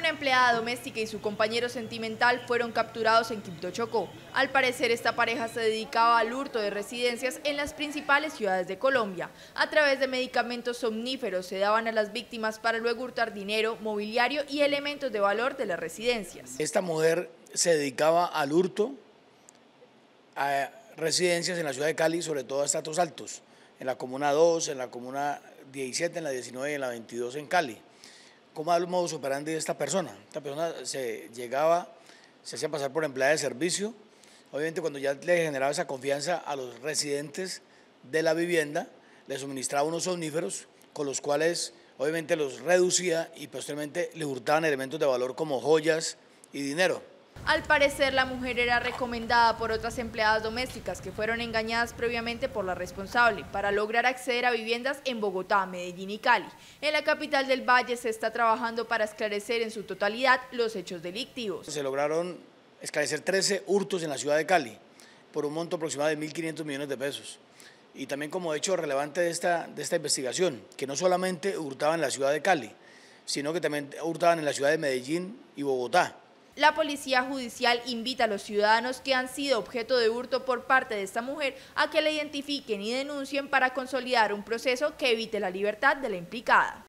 una empleada doméstica y su compañero sentimental fueron capturados en Quibdó Chocó. Al parecer, esta pareja se dedicaba al hurto de residencias en las principales ciudades de Colombia. A través de medicamentos somníferos se daban a las víctimas para luego hurtar dinero, mobiliario y elementos de valor de las residencias. Esta mujer se dedicaba al hurto a residencias en la ciudad de Cali, sobre todo a estratos altos, en la Comuna 2, en la Comuna 17, en la 19 y en la 22 en Cali. ¿Cómo era el modo operandi de esta persona? Esta persona se llegaba, se hacía pasar por empleada de servicio. Obviamente cuando ya le generaba esa confianza a los residentes de la vivienda, le suministraba unos somníferos con los cuales obviamente los reducía y posteriormente le hurtaban elementos de valor como joyas y dinero. Al parecer, la mujer era recomendada por otras empleadas domésticas que fueron engañadas previamente por la responsable para lograr acceder a viviendas en Bogotá, Medellín y Cali. En la capital del Valle se está trabajando para esclarecer en su totalidad los hechos delictivos. Se lograron esclarecer 13 hurtos en la ciudad de Cali por un monto aproximado de 1.500 millones de pesos. Y también como hecho relevante de esta, de esta investigación, que no solamente hurtaban en la ciudad de Cali, sino que también hurtaban en la ciudad de Medellín y Bogotá la policía judicial invita a los ciudadanos que han sido objeto de hurto por parte de esta mujer a que la identifiquen y denuncien para consolidar un proceso que evite la libertad de la implicada.